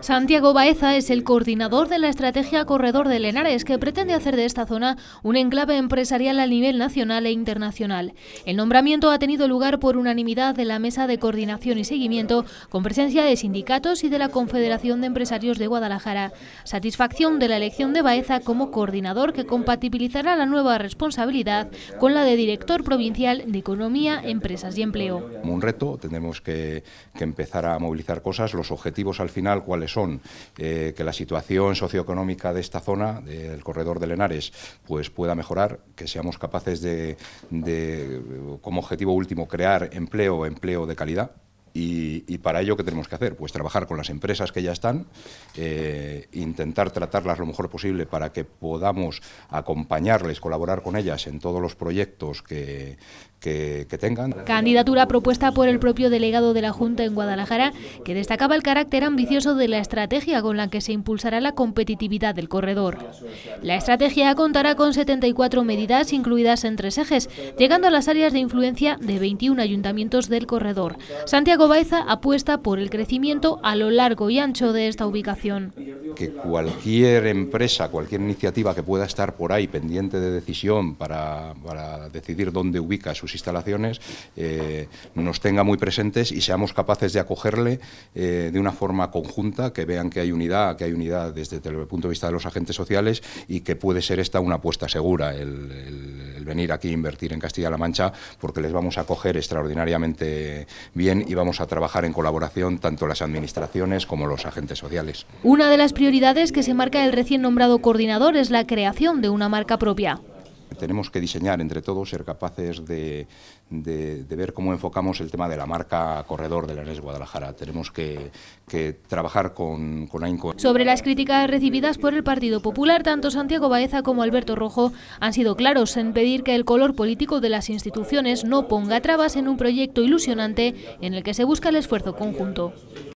Santiago Baeza es el coordinador de la estrategia Corredor de Lenares, que pretende hacer de esta zona un enclave empresarial a nivel nacional e internacional. El nombramiento ha tenido lugar por unanimidad de la Mesa de Coordinación y Seguimiento, con presencia de sindicatos y de la Confederación de Empresarios de Guadalajara. Satisfacción de la elección de Baeza como coordinador que compatibilizará la nueva responsabilidad con la de director provincial de Economía, Empresas y Empleo. un reto, tenemos que empezar a movilizar cosas, los objetivos al final cuáles son, eh, que la situación socioeconómica de esta zona, del corredor de Lenares, pues pueda mejorar, que seamos capaces de como objetivo último, crear empleo, empleo de calidad, y, para ello, ¿qué tenemos que hacer? Pues trabajar con las empresas que ya están, eh, intentar tratarlas lo mejor posible para que podamos acompañarles, colaborar con ellas en todos los proyectos que, que, que, tengan. Candidatura propuesta por el propio delegado de la Junta en Guadalajara, que destacaba el carácter ambicioso de la estrategia con la que se impulsará la competitividad del corredor. La estrategia contará con 74 medidas incluidas en tres ejes, llegando a las áreas de influencia de 21 ayuntamientos del corredor. Santiago Baeza apuesta por el crecimiento a lo largo y ancho de esta ubicación. Que cualquier empresa, cualquier iniciativa que pueda estar por ahí pendiente de decisión para, decidir dónde ubica sus instalaciones, eh, nos tenga muy presentes y seamos capaces de acogerle eh, de una forma conjunta, que vean que hay unidad, que hay unidad desde el punto de vista de los agentes sociales y que puede ser esta una apuesta segura. el venir aquí a invertir en Castilla-La Mancha, porque les vamos a coger extraordinariamente bien y vamos a trabajar en colaboración tanto las administraciones como los agentes sociales. Una de las prioridades que se marca el recién nombrado coordinador es la creación de una marca propia. Tenemos que diseñar entre todos, ser capaces de, ver cómo enfocamos el tema de la marca corredor de la de Guadalajara. Tenemos que, trabajar con, con AINCO. Sobre las críticas recibidas por el Partido Popular, tanto Santiago Baeza como Alberto Rojo han sido claros en pedir que el color político de las instituciones no ponga trabas en un proyecto ilusionante en el que se busca el esfuerzo conjunto.